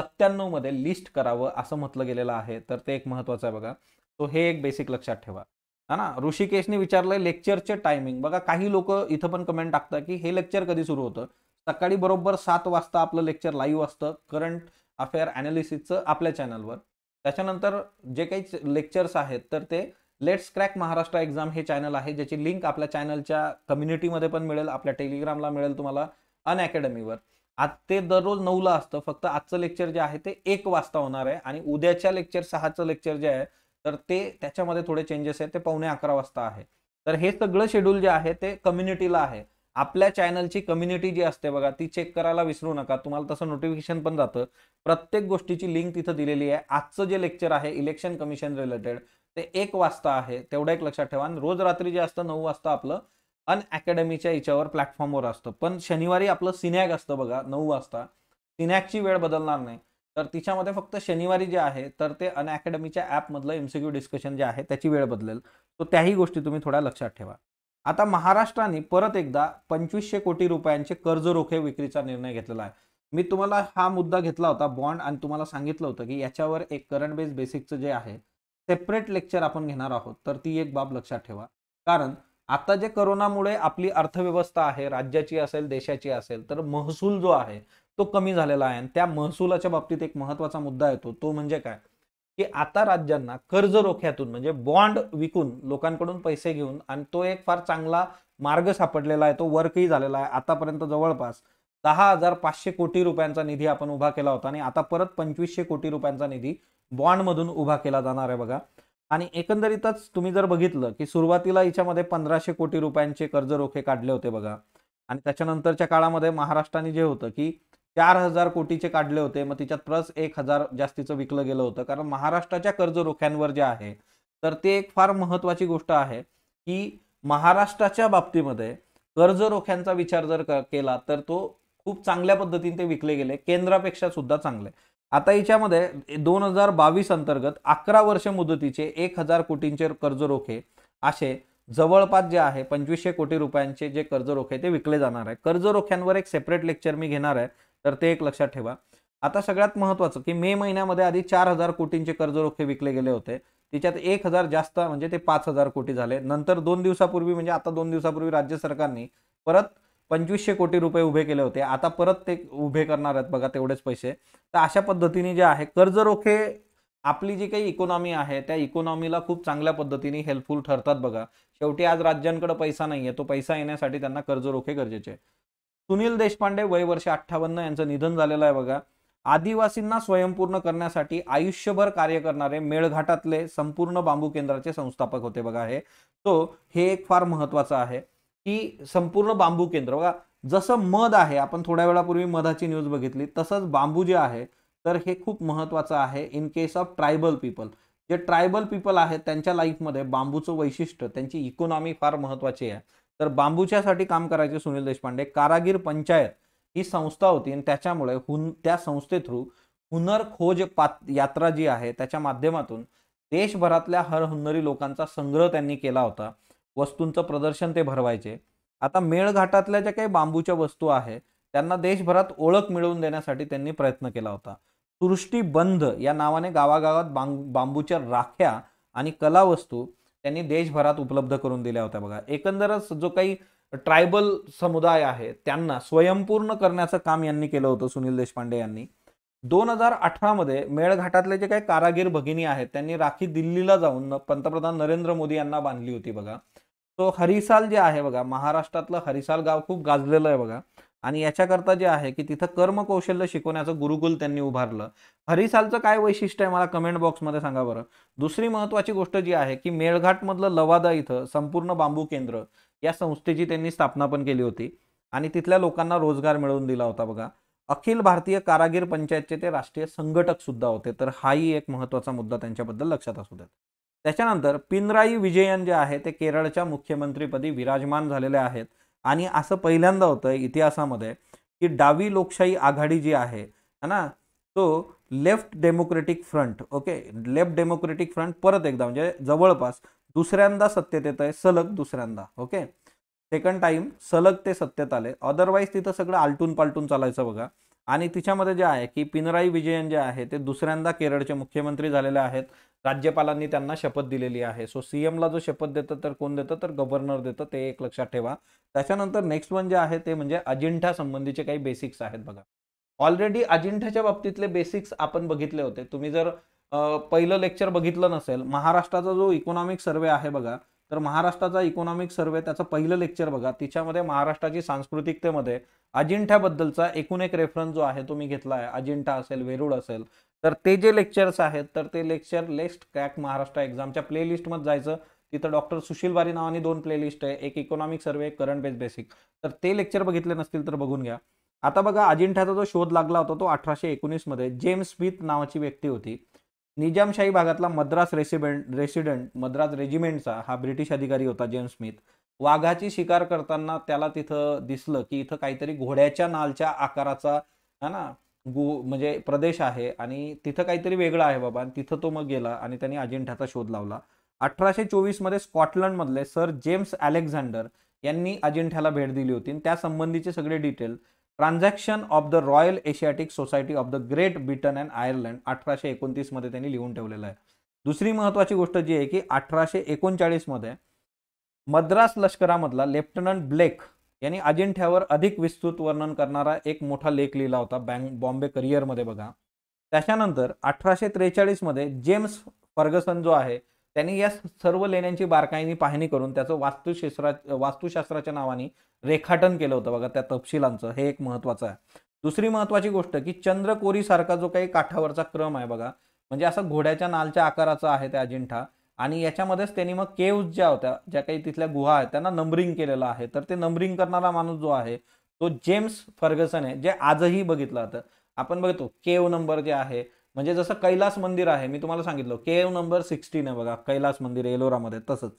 मध्ये लिस्ट करावं असं म्हटलं गेलेलं आहे तर ते एक महत्त्वाचं आहे बघा तो हे एक बेसिक लक्षात ठेवा हा ना ऋषिकेशने विचारलंय लेक्चरचे टायमिंग बघा काही लोक इथं पण कमेंट टाकतात की हे लेक्चर कधी सुरू होतं सकाळी बरोबर सात वाजता आपलं लेक्चर लाईव्ह असतं करंट अफेअर ॲनालिसिसचं आपल्या चॅनलवर त्याच्यानंतर जे काही लेक्चर्स आहेत तर ते लेट्स क्रॅक महाराष्ट्र एक्झाम हे चॅनल आहे ज्याची लिंक आपल्या चॅनलच्या कम्युनिटीमध्ये पण मिळेल आपल्या टेलिग्रामला मिळेल तुम्हाला अनअकॅडमीवर आज ते दररोज नऊला असतं फक्त आजचं लेक्चर जे आहे ते एक वाजता होणार आहे आणि उद्याच्या लेक्चर सहाचं लेक्चर जे आहे तर ते त्याच्यामध्ये थोडे चेंजेस आहेत ते पावणे अकरा वाजता आहे तर हे सगळं शेड्यूल जे आहे ते कम्युनिटीला आहे आपल्या चॅनलची कम्युनिटी जी असते बघा ती चेक करायला विसरू नका तुम्हाला तसं नोटिफिकेशन पण जातं प्रत्येक गोष्टीची लिंक तिथं दिलेली आहे आजचं जे लेक्चर आहे इलेक्शन कमिशन रिलेटेड ते एक वाजता आहे तेवढं एक लक्षात ठेवा रोज रात्री जे असतं नऊ वाजता आपलं अन याच्यावर प्लॅटफॉर्मवर असतं पण शनिवारी आपलं सिनॅक असतं बघा नऊ वाजता सिनॅकची वेळ बदलणार नाही तर तिच्यामध्ये फक्त शनिवारी जे आहे तर ते अन अकॅडमीच्या ॲपमधलं एमसीक्यू डिस्कशन जे आहे त्याची वेळ बदलेल तो त्याही गोष्टी तुम्ही थोड्या लक्षात ठेवा आता महाराष्ट्राने परत एकदा पंचवीसशे कोटी रुपयांचे कर्ज रोखे विक्रीचा निर्णय घेतलेला आहे मी तुम्हाला हा मुद्दा घेतला होता बॉन्ड आणि तुम्हाला सांगितलं होतं की याच्यावर एक करंट बेस बेसिकचं जे आहे सेपरेट लेक्चर आपण घेणार आहोत तर ती एक बाब लक्षात ठेवा कारण आता जे करोनामुळे आपली अर्थव्यवस्था आहे राज्याची असेल देशाची असेल तर महसूल जो आहे तो कमी झालेला आहे आणि त्या महसुलाच्या बाबतीत एक महत्वाचा मुद्दा येतो तो म्हणजे काय की आता राज्यांना कर्ज रोख्यातून म्हणजे बॉन्ड विकून लोकांकडून पैसे घेऊन आणि तो एक फार चांगला मार्ग सापडलेला आहे तो वर्कही झालेला आहे आतापर्यंत जवळपास दहा हजार पाचशे कोटी रुपयांचा निधी आपण उभा केला होता आणि आता परत पंचवीसशे कोटी रुपयांचा निधी बॉन्डमधून उभा केला जाणार आहे बघा आणि एकंदरीतच तुम्ही जर बघितलं की सुरुवातीला याच्यामध्ये पंधराशे कोटी रुपयांचे कर्ज रोखे काढले होते बघा आणि त्याच्यानंतरच्या काळामध्ये महाराष्ट्राने जे होतं की चार हजार कोटीचे काढले होते मग तिच्यात प्लस एक हजार जास्तीचं विकलं गेलं होतं कारण महाराष्ट्राच्या कर्ज रोख्यांवर जे आहे तर ते एक फार महत्वाची गोष्ट आहे की महाराष्ट्राच्या बाबतीमध्ये कर्ज रोख्यांचा विचार जर केला तर तो खूप चांगल्या पद्धतीने ते विकले गेले केंद्रापेक्षा सुद्धा चांगले आता याच्यामध्ये दोन हजार बावीस अंतर्गत अकरा वर्ष मुदतीचे एक हजार कोटींचे कर्ज रोखे असे जवळपास जे आहे पंचवीसशे कोटी रुपयांचे जे कर्ज रोखे ते विकले जाणार आहे कर्ज रोख्यांवर एक सेपरेट लेक्चर मी घेणार आहे तर ते एक लक्षात ठेवा आता सगळ्यात महत्वाचं की मे महिन्यामध्ये आधी चार हजार कोटींचे कर्ज रोखे विकले गेले होते तिच्यात एक हजार जास्त म्हणजे ते पाच हजार कोटी झाले नंतर दोन दिवसापूर्वी म्हणजे आता दोन दिवसापूर्वी राज्य सरकारने परत पंचवीसशे कोटी रुपये उभे केले होते आता परत ते उभे करणार आहेत बघा तेवढेच पैसे तर अशा पद्धतीने जे आहे कर्जरोखे आपली जी काही इकॉनॉमी आहे त्या इकॉनॉमीला खूप चांगल्या पद्धतीने हेल्पफुल ठरतात बघा शेवटी आज राज्यांकडे पैसा नाहीये तो पैसा येण्यासाठी त्यांना कर्जरोखे गरजेचे सुनील देशपांडे वय वर्ष अठ्ठावन्न यांचं निधन झालेलं आहे बघा आदिवासींना स्वयंपूर्ण करण्यासाठी आयुष्यभर कार्य करणारे मेळघाटातले संपूर्ण बांबू केंद्राचे संस्थापक होते बघा हे तो हे एक फार महत्वाचं आहे की संपूर्ण बांबू केंद्र बघा जसं मध आहे आपण थोड्या वेळापूर्वी मधाची न्यूज बघितली तसंच बांबू जे आहे तर हे खूप महत्त्वाचं आहे in case of tribal people जे ट्रायबल पीपल आहेत त्यांच्या लाईफमध्ये बांबूचं वैशिष्ट्य त्यांची इकॉनॉमी फार महत्त्वाची आहे तर बांबूच्यासाठी काम करायचे सुनील देशपांडे कारागीर पंचायत ही संस्था होती आणि त्याच्यामुळे हुन त्या संस्थे थ्रू हुनर खोज पात यात्रा जी आहे त्याच्या माध्यमातून देशभरातल्या हुन्नरी लोकांचा संग्रह त्यांनी केला होता वस्तूंचं प्रदर्शन ते भरवायचे आता मेळघाटातल्या ज्या काही बांबूच्या वस्तू आहेत त्यांना देशभरात ओळख मिळवून देण्यासाठी त्यांनी प्रयत्न केला होता सृष्टी बंध या नावाने गावागावात बां बांबूच्या राख्या आणि कलावस्तू त्यांनी देशभरात उपलब्ध करून दिल्या होत्या बघा एकंदरच जो काही ट्रायबल समुदाय आहे त्यांना स्वयंपूर्ण करण्याचं काम यांनी केलं होतं सुनील देशपांडे यांनी दोन हजार अठरामध्ये मेळघाटातले जे काही कारागीर भगिनी आहेत त्यांनी राखी दिल्लीला जाऊन पंतप्रधान नरेंद्र मोदी यांना बांधली होती बघा तो हरिसाल जे आहे बघा महाराष्ट्रातलं हरिसाल गाव खूप गाजलेलं आहे बघा आणि याच्याकरता जे आहे की तिथं कर्मकौशल्य शिकवण्याचं गुरुकुल त्यांनी उभारलं हरिसालचं काय वैशिष्ट्य आहे मला कमेंट बॉक्समध्ये सांगा बरं दुसरी महत्वाची गोष्ट जी आहे की मेळघाटमधलं लवादा इथं संपूर्ण बांबू केंद्र या संस्थेची त्यांनी स्थापना पण केली होती आणि तिथल्या लोकांना रोजगार मिळवून दिला होता बघा अखिल भारतीय कारागीर पंचायतचे ते राष्ट्रीय संघटक सुद्धा होते तर हाही एक महत्वाचा मुद्दा त्यांच्याबद्दल लक्षात असू द्या त्याच्यानंतर पिनराई विजयन जे आहे ते केरळच्या मुख्यमंत्रीपदी विराजमान झालेले आहेत आणि असं पहिल्यांदा होतं इतिहासामध्ये की डावी लोकशाही आघाडी जी आहे है ना तो left democratic front okay left democratic front परत एकदा म्हणजे जवळपास दुसऱ्यांदा सत्तेत येत आहे सलग दुसऱ्यांदा ओके सेकंड टाइम सलग ते सत्तेत आले अदरवाईज तिथं सगळं आलटून पालटून चालायचं बघा आणि तिच्यामध्ये जे आहे की पिनराई विजयन जे आहे ते दुसऱ्यांदा केरळचे मुख्यमंत्री झालेले आहेत राज्यपालांनी त्यांना शपथ दिलेली आहे सो ला जो शपथ देतं तर कोण देतं तर गव्हर्नर देतं ते एक लक्षात ठेवा त्याच्यानंतर नेक्स्ट वन जे आहे ते म्हणजे अजिंठा संबंधीचे काही बेसिक्स आहेत बघा ऑलरेडी अजिंठ्याच्या बाबतीतले बेसिक्स आपण बघितले होते तुम्ही जर पहिलं लेक्चर बघितलं नसेल महाराष्ट्राचा जो इकॉनॉमिक सर्वे आहे बघा तर महाराष्ट्राचा इकॉनॉमिक सर्वे त्याचं पहिलं लेक्चर बघा तिच्यामध्ये महाराष्ट्राची सांस्कृतिकतेमध्ये अजिंठ्याबद्दलचा एकूण एक रेफरन्स जो आहे तो मी घेतला आहे अजिंठा असेल वेरूळ असेल तर ते जे लेक्चर्स आहेत तर ते लेक्चर लेस्ट क्रॅक महाराष्ट्र एक्झामच्या प्लेलिस्टमध्ये जायचं तिथं डॉक्टर सुशील बारी नावाने दोन प्लेलिस्ट आहे एक इकॉनॉमिक सर्वे एक करंट बेस बेसिक तर ते लेक्चर बघितले नसतील तर बघून घ्या आता बघा अजिंठ्याचा जो शोध लागला होता तो अठराशे एकोणीसमध्ये जेम्स स्मिथ नावाची व्यक्ती होती निजामशाही भागातला मद्रास रेसिडेंट रेसिडेंट मद्रास रेजिमेंटचा हा ब्रिटिश अधिकारी होता जेम्स स्मिथ वाघाची शिकार करताना त्याला तिथं दिसलं की इथं काहीतरी घोड्याच्या नालच्या आकाराचा है ना गु म्हणजे प्रदेश आहे आणि तिथं काहीतरी वेगळं आहे बाबा आणि तिथं तो मग गेला आणि त्यांनी अजिंठ्याचा शोध लावला अठराशे चोवीसमध्ये स्कॉटलंडमधले सर जेम्स अलेक्झांडर यांनी अजिंठ्याला भेट दिली होती आणि त्या संबंधीचे सगळे detail transaction of the royal Asiatic society of the Great Britain and Ireland अठराशे एकोणतीसमध्ये त्यांनी लिहून ठेवलेलं आहे दुसरी महत्त्वाची गोष्ट जी आहे की अठराशे एकोणचाळीसमध्ये मद्रास लष्करामधला लेफ्टनंट ब्लेक यांनी अजिंठ्यावर अधिक विस्तृत वर्णन करणारा एक मोठा लेख लिहिला होता बँक बॉम्बे करिअरमध्ये बघा त्याच्यानंतर अठराशे त्रेचाळीसमध्ये जेम्स फर्गसन जो आहे त्यांनी या सर्व लेण्यांची बारकाईने पाहणी करून त्याचं वास्तुशास्त्रा वास्तुशास्त्राच्या नावाने रेखाटन केलं होतं बघा त्या तपशिलांचं हे एक महत्त्वाचं आहे दुसरी महत्त्वाची गोष्ट की चंद्रकोरीसारखा जो काही काठावरचा क्रम आहे बघा म्हणजे असा घोड्याच्या नालच्या आकाराचा आहे त्या अजिंठा आणि याच्यामध्येच त्यांनी मग केव्ज ज्या होत्या ज्या काही तिथल्या गुहा आहेत त्यांना नंबरिंग केलेलं आहे तर ते नंबरिंग करणारा माणूस जो आहे तो जेम्स फर्गसन आहे जे आजही बघितलं जातं आपण बघतो केव नंबर जे आहे म्हणजे जसं कैलास मंदिर आहे मी तुम्हाला सांगितलं केव नंबर सिक्स्टीन आहे बघा कैलास मंदिर एलोरामध्ये तसंच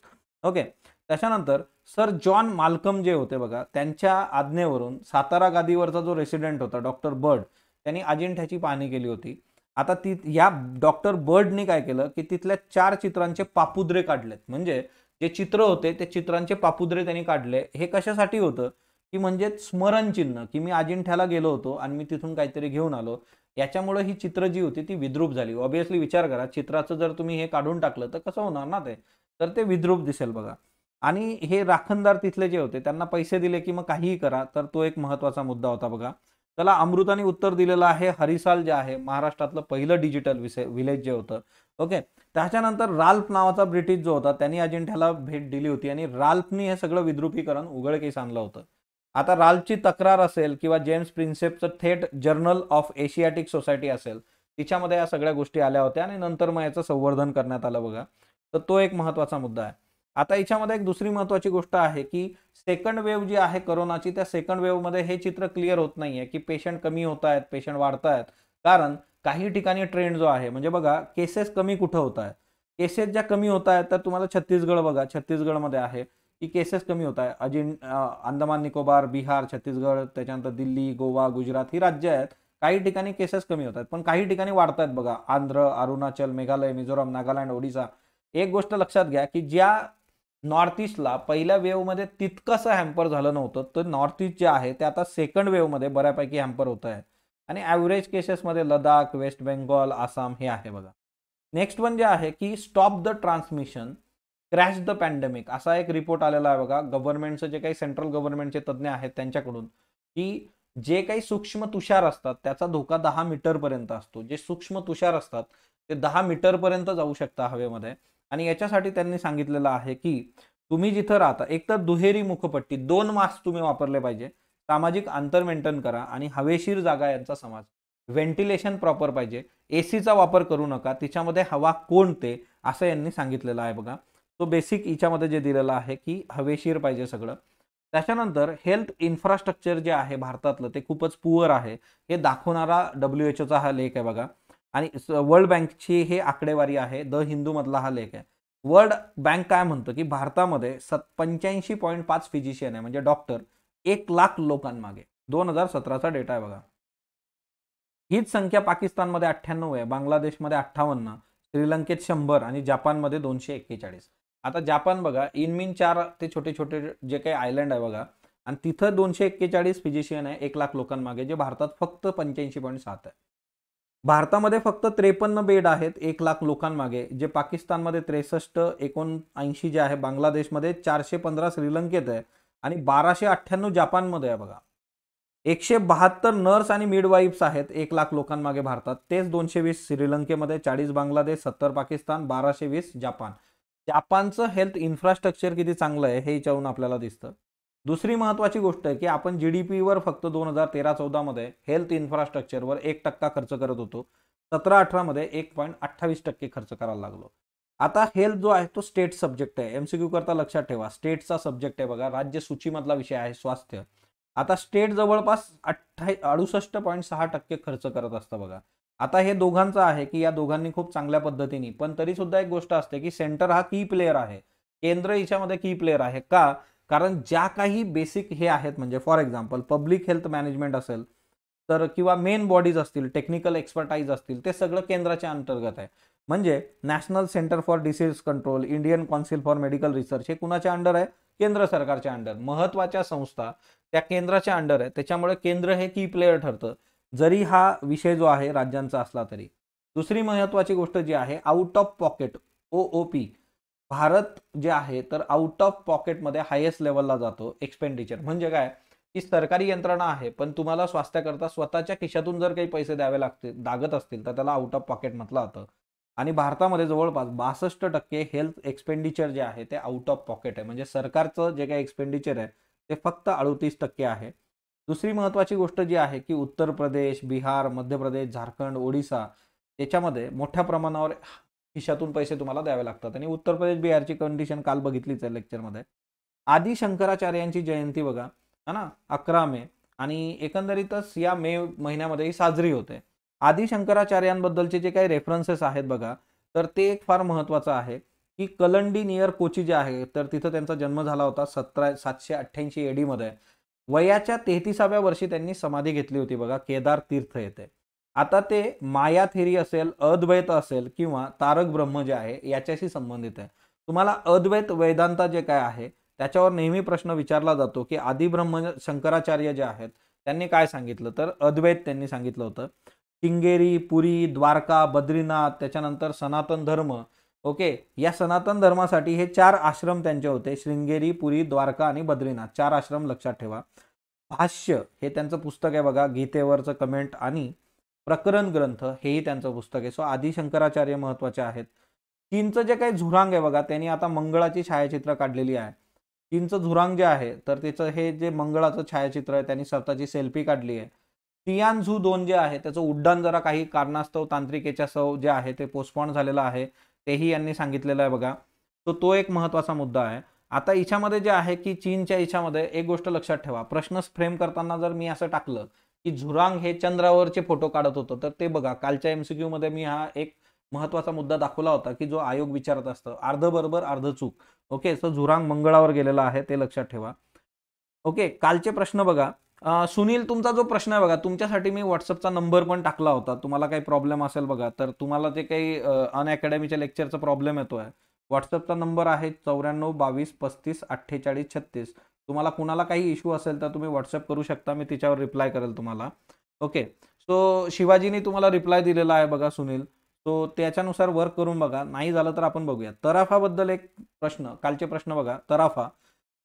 ओके त्याच्यानंतर सर जॉन मालकम जे होते बघा त्यांच्या आज्ञेवरून सातारा गादीवरचा जो रेसिडेंट होता डॉक्टर बर्ड त्यांनी अजिंठ्याची पाहणी केली होती आता ती या डॉक्टर बर्डने काय केलं की तिथल्या चार चित्रांचे पापुद्रे काढलेत म्हणजे जे चित्र होते ते चित्रांचे पापुद्रे त्यांनी काढले हे कशासाठी होतं की म्हणजे स्मरण चिन्ह की मी अजिंठ्याला गेलो होतो आणि मी तिथून काहीतरी घेऊन आलो याच्यामुळे ही चित्र जी होती ती विद्रूप झाली ऑब्विसली विचार करा चित्राचं जर तुम्ही हे काढून टाकलं तर कसं होणार ना ते तर ते विद्रूप दिसेल बघा आणि हे राखणदार तिथले जे होते त्यांना पैसे दिले की मग काहीही करा तर तो एक महत्त्वाचा मुद्दा होता बघा त्याला अमृताने उत्तर दिलेलं आहे हरिसाल जे आहे महाराष्ट्रातलं पहिलं डिजिटल विसे विलेज जे होतं ओके त्याच्यानंतर राल्फ नावाचा ब्रिटिश जो होता त्यांनी अजिंठ्याला भेट दिली होती आणि राल्फनी हे सगळं विद्रुपीकरण उघडकीस आणलं होतं आता राल्फची तक्रार असेल किंवा जेम्स प्रिन्सेपचं थेट जर्नल ऑफ एशियाटिक सोसायटी असेल तिच्यामध्ये या सगळ्या गोष्टी आल्या होत्या आणि नंतर मग याचं संवर्धन करण्यात आलं बघा तर तो एक महत्वाचा मुद्दा आहे आता याच्यामध्ये एक दुसरी महत्वाची गोष्ट आहे की सेकंड वेव्ह जी आहे करोनाची त्या सेकंड वेव्हमध्ये हे चित्र क्लिअर होत नाहीये की पेशंट कमी होत आहेत पेशंट आहेत कारण काही ठिकाणी ट्रेंड जो आहे म्हणजे बघा केसेस कमी कुठं होत आहेत केसेस ज्या कमी होत आहेत तर तुम्हाला छत्तीसगड बघा छत्तीसगडमध्ये आहे की केसेस कमी होत आहे अजिं अंदमान निकोबार बिहार छत्तीसगड त्याच्यानंतर दिल्ली गोवा गुजरात ही राज्य आहेत काही ठिकाणी केसेस कमी होत आहेत पण काही ठिकाणी वाढत आहेत बघा आंध्र अरुणाचल मेघालय मिझोराम नागालँड ओडिसा एक गोष्ट लक्षात घ्या की ज्या नॉर्थ ईस्टला पहिल्या वेव्हमध्ये तितकंसं हॅम्पर झालं नव्हतं तर नॉर्थ ईस्ट जे आहे ते आता सेकंड वेव्हमध्ये बऱ्यापैकी हॅम्पर होत आहे आणि ॲव्हरेज केसेसमध्ये लडाख वेस्ट बेंगॉल आसाम हे आहे बघा नेक्स्ट वन जे आहे की stop the transmission crash the pandemic असा एक रिपोर्ट आलेला आहे बघा गव्हर्नमेंटचं जे काही सेंट्रल गव्हर्नमेंटचे तज्ज्ञ आहेत त्यांच्याकडून की जे काही सूक्ष्म तुषार असतात त्याचा धोका दहा मीटरपर्यंत असतो जे सूक्ष्म तुषार असतात ते दहा मीटरपर्यंत जाऊ शकतात हवेमध्ये आणि याच्यासाठी त्यांनी सांगितलेलं आहे की तुम्ही जिथं राहता एक तर दुहेरी मुखपट्टी दोन मास्क तुम्ही वापरले पाहिजे सामाजिक अंतर मेंटेन करा आणि हवेशीर जागा यांचा समाज व्हेंटिलेशन प्रॉपर पाहिजे एसीचा वापर करू नका तिच्यामध्ये हवा कोणते असं यांनी सांगितलेलं आहे बघा तो बेसिक हिच्यामध्ये जे दिलेलं आहे की हवेशीर पाहिजे सगळं त्याच्यानंतर हेल्थ इन्फ्रास्ट्रक्चर जे आहे भारतातलं ते खूपच पुअर आहे हे दाखवणारा डब्ल्यू एच ओचा हा लेख आहे बघा आणि वर्ल्ड बँकची हे आकडेवारी आहे द हिंदू मधला हा लेख आहे वर्ल्ड बँक काय म्हणतो की भारतामध्ये सत पंच्याऐंशी पॉईंट पाच फिजिशियन आहे म्हणजे डॉक्टर एक लाख लोकांमागे दोन हजार सतराचा डेटा आहे बघा हीच संख्या पाकिस्तानमध्ये अठ्ठ्याण्णव आहे बांगलादेशमध्ये अठ्ठावन्न श्रीलंकेत शंभर आणि जपानमध्ये दोनशे एक्केचाळीस आता जपान बघा इनमिन चार ते छोटे छोटे जे काही आयलंड आहे बघा आणि तिथं दोनशे एक्केचाळीस फिजिशियन आहे एक लाख लोकांमागे जे भारतात फक्त पंच्याऐंशी पॉईंट सात आहे भारतामध्ये फक्त त्रेपन्न बेड आहेत एक लाख लोकांमागे जे पाकिस्तानमध्ये त्रेसष्ट एकोणऐंशी जे आहे बांगलादेशमध्ये चारशे पंधरा श्रीलंकेत आहे आणि बाराशे अठ्ठ्याण्णव जपानमध्ये आहे बघा एकशे बहात्तर नर्स आणि मिडवाईफ्स आहेत एक लाख लोकांमागे भारतात तेच दोनशे वीस श्रीलंकेमध्ये चाळीस बांगलादेश सत्तर पाकिस्तान बाराशे वीस जपान जापानचं हेल्थ इन्फ्रास्ट्रक्चर किती चांगलं आहे हे विचारून आपल्याला दिसतं दुसरी महत्वाची गोष्ट आहे की आपण जी डी फक्त दोन हजार तेरा चौदामध्ये हेल्थ इन्फ्रास्ट्रक्चरवर एक टक्का खर्च करत होतो सतरा अठरामध्ये एक पॉईंट अठ्ठावीस टक्के खर्च करायला लागलो आता हेल्थ जो आहे तो स्टेट सब्जेक्ट आहे एमसीक्यू करता लक्षात ठेवा स्टेटचा सब्जेक्ट आहे बघा राज्य सूचीमधला विषय आहे स्वास्थ्य आता स्टेट जवळपास अठ्ठा अडुसष्ट पॉईंट सहा टक्के खर्च करत असतं बघा आता हे दोघांचं आहे की या दोघांनी खूप चांगल्या पद्धतीने पण तरी सुद्धा एक गोष्ट असते की सेंटर हा की प्लेअर आहे केंद्र याच्यामध्ये की प्लेअर आहे का कारण ज्या काही बेसिक हे आहेत म्हणजे for example public health management असेल तर किंवा मेन बॉडीज असतील टेक्निकल एक्सपर्टाईज असतील ते सगळं केंद्राच्या अंतर्गत आहे म्हणजे national centre for disease control Indian council for medical research हे कुणाच्या अंडर आहे केंद्र सरकारच्या अंडर महत्त्वाच्या संस्था त्या केंद्राच्या अंडर आहे त्याच्यामुळे केंद्र हे की प्लेअर ठरतं जरी हा विषय जो आहे राज्यांचा असला तरी दुसरी महत्त्वाची गोष्ट जी आहे out of pocket O O P Bharat जे आहे तर आउट ऑफ पॉकेटमध्ये हायेस्ट लेवलला जातो एक्सपेंडिचर म्हणजे काय की सरकारी यंत्रणा आहे पण तुम्हाला स्वास्थ्याकरता स्वतःच्या खिशातून जर काही पैसे द्यावे लागतील दागत असतील तर त्याला आउट ऑफ पॉकेट म्हटलं जातं आणि भारतामध्ये जवळपास बासष्ट टक्के हेल्थ एक्सपेंडिचर जे आहे ते आउट ऑफ पॉकेट आहे म्हणजे सरकारचं जे काही एक्सपेंडिचर आहे ते फक्त अडतीस टक्के आहे दुसरी महत्त्वाची गोष्ट जी आहे की उत्तर प्रदेश बिहार मध्य प्रदेश झारखंड ओडिसा याच्यामध्ये मोठ्या प्रमाणावर खिशातून पैसे तुम्हाला द्यावे लागतात आणि उत्तर प्रदेश बिहारची कंडिशन काल बघितलीच आहे लेक्चरमध्ये आदी शंकराचार्यांची जयंती बघा है ना अकरा मे आणि एकंदरीतच या मे महिन्यामध्ये ही साजरी होते आदी शंकराचार्यांबद्दलचे जे काही रेफरन्सेस आहेत बघा तर ते एक फार महत्वाचं आहे की कलंडी नियर कोची जे आहे तर तिथं त्यांचा जन्म झाला होता सतरा सातशे अठ्ठ्याऐंशी एडीमध्ये वयाच्या तेहतीसाव्या वर्षी त्यांनी समाधी घेतली होती बघा केदार तीर्थ येथे आता ते माया थेरी असेल अद्वैत असेल किंवा तारक ब्रह्म जे आहे याच्याशी संबंधित आहे तुम्हाला अद्वैत वेदांता जे काय आहे त्याच्यावर नेहमी प्रश्न विचारला जातो की ब्रह्म शंकराचार्य जे आहेत त्यांनी काय सांगितलं तर अद्वैत त्यांनी सांगितलं होतं शिंगेरी पुरी द्वारका बद्रीनाथ त्याच्यानंतर सनातन धर्म ओके या सनातन धर्मासाठी हे चार आश्रम त्यांचे होते श्रृंगेरी पुरी द्वारका आणि बद्रीनाथ चार आश्रम लक्षात ठेवा भाष्य हे त्यांचं पुस्तक आहे बघा गीतेवरचं कमेंट आणि प्रकरण ग्रंथ हेही त्यांचं पुस्तक आहे सो आदी शंकराचार्य महत्वाचे आहेत चीनचं जे काही झुरांग आहे बघा त्यांनी आता मंगळाची छायाचित्र काढलेली आहे चीनचं झुरांग जे आहे तर त्याचं हे जे मंगळाचं छायाचित्र आहे त्यांनी स्वतःची सेल्फी काढली आहे तियान झू दोन जे आहे त्याचं उड्डाण जरा काही कारणास्तव तांत्रिकेच्या सव जे आहे ते पोस्टपॉन झालेलं आहे तेही यांनी सांगितलेलं आहे बघा तो तो एक महत्वाचा मुद्दा आहे आता इच्छामध्ये जे आहे की चीनच्या इच्छामध्ये एक गोष्ट लक्षात ठेवा प्रश्न फ्रेम करताना जर मी असं टाकलं की झुरांग हे चंद्रावरचे फोटो काढत होतं तर ते बघा कालच्या एमसीक्यू मध्ये मी हा एक महत्वाचा मुद्दा दाखवला होता की जो आयोग विचारत असतो अर्ध बरोबर अर्ध चूक ओके सो झुरांग मंगळावर गेलेला आहे ते लक्षात ठेवा ओके कालचे प्रश्न बघा सुनील तुमचा जो प्रश्न आहे बघा तुमच्यासाठी मी व्हॉट्सअपचा नंबर पण टाकला होता तुम्हाला काही प्रॉब्लेम असेल बघा तर तुम्हाला जे काही अनअकॅडमीच्या लेक्चरचा प्रॉब्लेम येतो आहे व्हॉट्सअपचा नंबर आहे चौऱ्याण्णव बावीस पस्तीस अठ्ठेचाळीस छत्तीस तुम्हाला कुणाला काही इश्यू असेल तर तुम्ही व्हॉट्सअप करू शकता मी तिच्यावर रिप्लाय करेल तुम्हाला ओके सो शिवाजींनी शिवाजीने तुम्हाला रिप्लाय दिलेला आहे बघा सुनील सो त्याच्यानुसार वर्क करून बघा नाही झालं तर आपण बघूया तराफाबद्दल एक प्रश्न कालचे प्रश्न बघा तराफा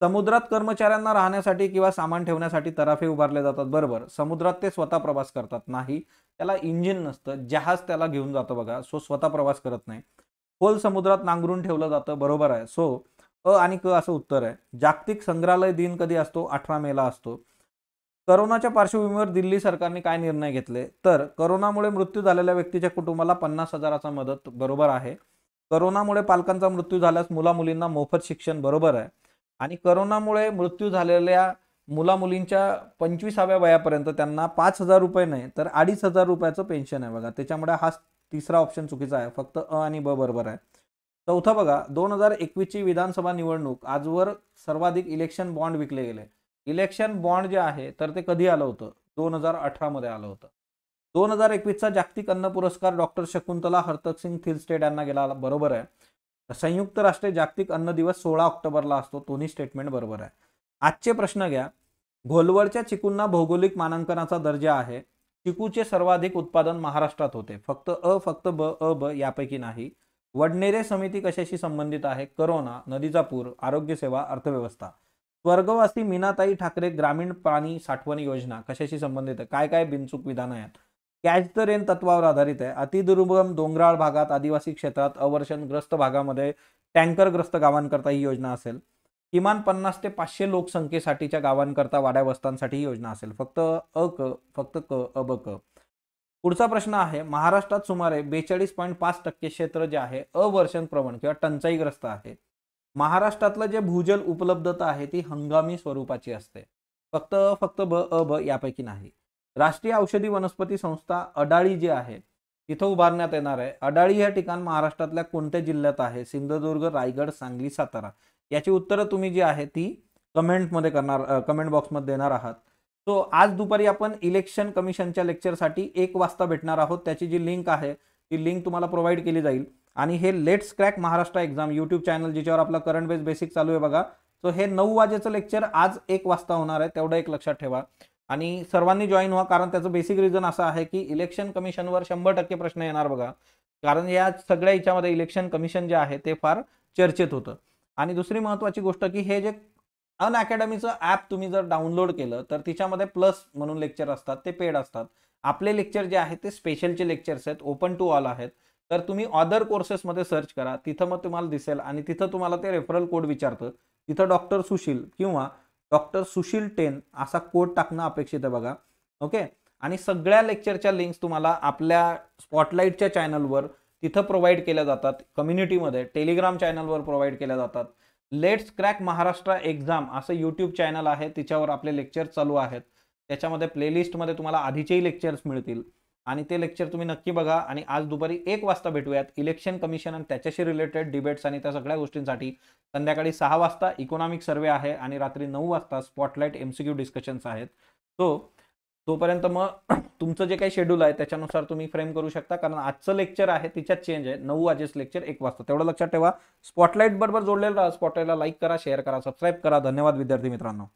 समुद्रात कर्मचाऱ्यांना राहण्यासाठी किंवा सामान ठेवण्यासाठी तराफे उभारले जातात बरोबर समुद्रात ते स्वतः प्रवास करतात नाही त्याला इंजिन नसतं जहाज त्याला घेऊन जातं बघा सो स्वतः प्रवास करत नाही खोल समुद्रात नांगरून ठेवलं जातं बरोबर आहे सो अ आणि क असं उत्तर आहे जागतिक संग्रहालय दिन कधी असतो अठरा मेला असतो करोनाच्या पार्श्वभूमीवर दिल्ली सरकारने काय निर्णय घेतले तर करोनामुळे मृत्यू झालेल्या व्यक्तीच्या कुटुंबाला पन्नास हजाराचा मदत बरोबर आहे करोनामुळे पालकांचा मृत्यू झाल्यास मुला मुलींना मोफत शिक्षण बरोबर आहे आणि करोनामुळे मृत्यू झालेल्या मुला मुलींच्या पंचवीसाव्या वयापर्यंत त्यांना पाच हजार रुपये नाही तर अडीच हजार रुपयाचं पेन्शन आहे बघा त्याच्यामुळे हा तिसरा ऑप्शन चुकीचा आहे फक्त अ आणि ब बरोबर आहे चौथं बघा दोन हजार एकवीसची विधानसभा निवडणूक आजवर सर्वाधिक इलेक्शन बॉन्ड विकले गेले इलेक्शन बॉन्ड जे आहे तर ते कधी आलं होतं दोन हजार अठरामध्ये आलं होतं दोन हजार एकवीसचा जागतिक अन्न पुरस्कार doctor Shakuntala Haraksingh Thilsted यांना गेला बरोबर आहे संयुक्त राष्ट्र जागतिक अन्न दिवस सोळा ऑक्टोबरला असतो दोन्ही स्टेटमेंट बरोबर आहे आजचे प्रश्न घ्या घोलवडच्या चिकूंना भौगोलिक मानांकनाचा दर्जा आहे चिकूचे सर्वाधिक उत्पादन महाराष्ट्रात होते फक्त अ फक्त ब अ ब यापैकी नाही वडनेरे समिती कशाशी संबंधित आहे करोना नदीचा पूर सेवा अर्थव्यवस्था स्वर्गवासी मीनाताई ठाकरे ग्रामीण पाणी साठवण योजना कशाशी संबंधित आहे काय काय बिनचूक विधानं आहेत कॅच द रेन तत्वावर आधारित आहे अतिदुर्गम डोंगराळ भागात आदिवासी क्षेत्रात अवर्षणग्रस्त भागामध्ये टँकरग्रस्त गावांकरता ही योजना असेल किमान पन्नास ते पाचशे लोकसंख्येसाठीच्या गावांकरता वाड्या वस्तांसाठी ही योजना असेल फक्त अ क फक्त क अब क पुढचा प्रश्न आहे महाराष्ट्रात सुमारे बेचाळीस पॉईंट पाच टक्के क्षेत्र जे आहे अवर्षण प्रवण किंवा टंचाईग्रस्त आहे महाराष्ट्रातलं जे भूजल उपलब्धता आहे ती हंगामी स्वरूपाची असते फक्त फक्त ब अ ब यापैकी नाही राष्ट्रीय औषधी वनस्पती संस्था अडाळी जी आहे तिथं उभारण्यात येणार आहे अडाळी हे ठिकाण महाराष्ट्रातल्या कोणत्या जिल्ह्यात आहे सिंधुदुर्ग रायगड सांगली सातारा याची उत्तरं तुम्ही जी आहे ती कमेंटमध्ये करणार कमेंट बॉक्समध्ये देणार आहात सो आज दुपारी आपण इलेक्शन कमिशनच्या लेक्चरसाठी एक वाजता भेटणार आहोत त्याची जी लिंक आहे ती लिंक तुम्हाला प्रोव्हाइड केली जाईल आणि हे let's crack Maharashtra exam YouTube channel ज्याच्यावर आपला करंट बेस बेसिक चालू आहे बघा सो हे नऊ वाजेचं लेक्चर आज एक वाजता होणार आहे तेवढं एक लक्षात ठेवा आणि सर्वांनी जॉईन व्हा कारण त्याचं बेसिक रिझन असं आहे की इलेक्शन कमिशनवर शंभर टक्के प्रश्न येणार बघा कारण या सगळ्या याच्यामध्ये इलेक्शन कमिशन जे आहे ते फार चर्चेत होतं आणि दुसरी महत्वाची गोष्ट की हे जे अन अकॅडमीचं ॲप तुम्ही जर डाउनलोड केलं तर तिच्यामध्ये प्लस म्हणून लेक्चर असतात ते पेड असतात आपले लेक्चर जे आहेत ते स्पेशलचे लेक्चर्स आहेत ओपन टू ऑल आहेत तर तुम्ही अदर कोर्सेसमध्ये सर्च करा तिथं मग तुम्हाला दिसेल आणि तिथं तुम्हाला ते रेफरल कोड विचारतं तिथं डॉक्टर सुशील किंवा डॉक्टर सुशील टेन असा कोड टाकणं अपेक्षित आहे बघा ओके आणि सगळ्या लेक्चरच्या लिंक्स तुम्हाला आपल्या स्पॉटलाईटच्या चॅनलवर तिथं प्रोव्हाइड केल्या जातात कम्युनिटीमध्ये टेलिग्राम चॅनलवर प्रोव्हाइड केल्या जातात लेट्स क्रॅक महाराष्ट्र एक्झाम असं यूट्यूब चॅनल आहे तिच्यावर आपले लेक्चर चालू आहेत त्याच्यामध्ये प्लेलिस्टमध्ये तुम्हाला आधीचेही लेक्चर्स मिळतील आणि ते लेक्चर तुम्ही नक्की बघा आणि आज दुपारी एक वाजता भेटूयात इलेक्शन कमिशन आणि त्याच्याशी रिलेटेड डिबेट्स आणि त्या सगळ्या गोष्टींसाठी संध्याकाळी सहा वाजता इकॉनॉमिक सर्वे आहे आणि रात्री नऊ वाजता स्पॉटलाईट एमसीक्यू डिस्कशन्स आहेत सो तोपर्यंत मग तुमचं जे काही शेड्यूल आहे त्याच्यानुसार तुम्ही फ्रेम करू शकता कारण आजचं लेक्चर आहे तिच्यात चेंज आहे नऊ वाजेच लेक्चर एक वाजता तेवढं लक्षात ठेवा स्पॉटलाईट बरोबर जोडलेलं राहा स्पॉटलाईटला लाईक करा शेअर करा सबस्क्राईब करा धन्यवाद विद्यार्थी मित्रांनो